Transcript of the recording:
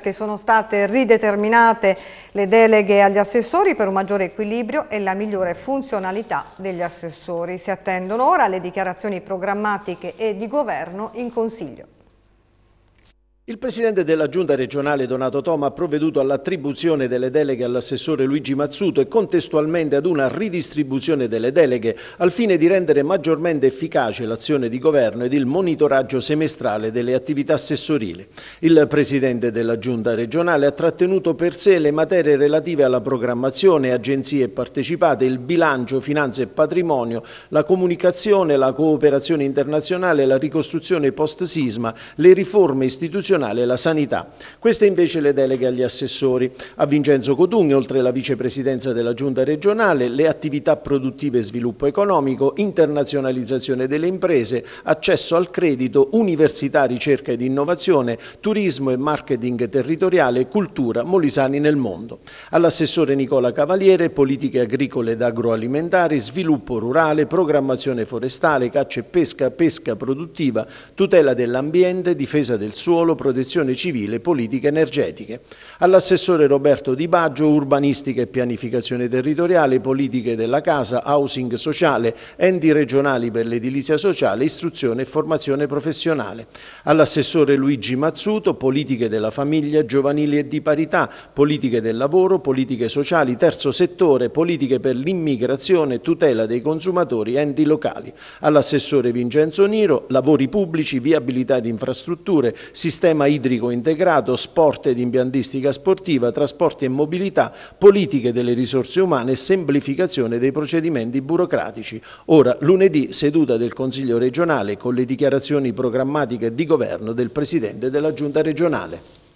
che sono state rideterminate le deleghe agli assessori per un maggiore equilibrio e la migliore funzionalità degli assessori. Si attendono ora le dichiarazioni programmatiche e di governo in Consiglio. Il presidente della giunta regionale Donato Toma ha provveduto all'attribuzione delle deleghe all'assessore Luigi Mazzuto e contestualmente ad una ridistribuzione delle deleghe al fine di rendere maggiormente efficace l'azione di governo ed il monitoraggio semestrale delle attività assessorili. Il presidente della giunta regionale ha trattenuto per sé le materie relative alla programmazione, agenzie partecipate, il bilancio, finanze e patrimonio, la comunicazione, la cooperazione internazionale, la ricostruzione post-sisma, le riforme istituzionali nazionale la sanità. Queste invece le deleghe agli assessori, a Vincenzo Cotugno, oltre alla vicepresidenza della giunta regionale, le attività produttive e sviluppo economico, internazionalizzazione delle imprese, accesso al credito, università, ricerca ed innovazione, turismo e marketing territoriale, cultura, Molisani nel mondo. All'assessore Nicola Cavaliere, politiche agricole ed agroalimentari, sviluppo rurale, programmazione forestale, caccia e pesca, pesca produttiva, tutela dell'ambiente, difesa del suolo, protezione protezione civile, politiche energetiche, all'assessore Roberto Di Baggio, urbanistica e pianificazione territoriale, politiche della casa, housing sociale, enti regionali per l'edilizia sociale, istruzione e formazione professionale, all'assessore Luigi Mazzuto, politiche della famiglia, giovanili e di parità, politiche del lavoro, politiche sociali, terzo settore, politiche per l'immigrazione, tutela dei consumatori, enti locali, all'assessore Vincenzo Niro, lavori pubblici, viabilità di infrastrutture, sistemi sistema idrico integrato, sport ed impiantistica sportiva, trasporti e mobilità, politiche delle risorse umane e semplificazione dei procedimenti burocratici. Ora, lunedì, seduta del Consiglio regionale con le dichiarazioni programmatiche di governo del Presidente della Giunta regionale.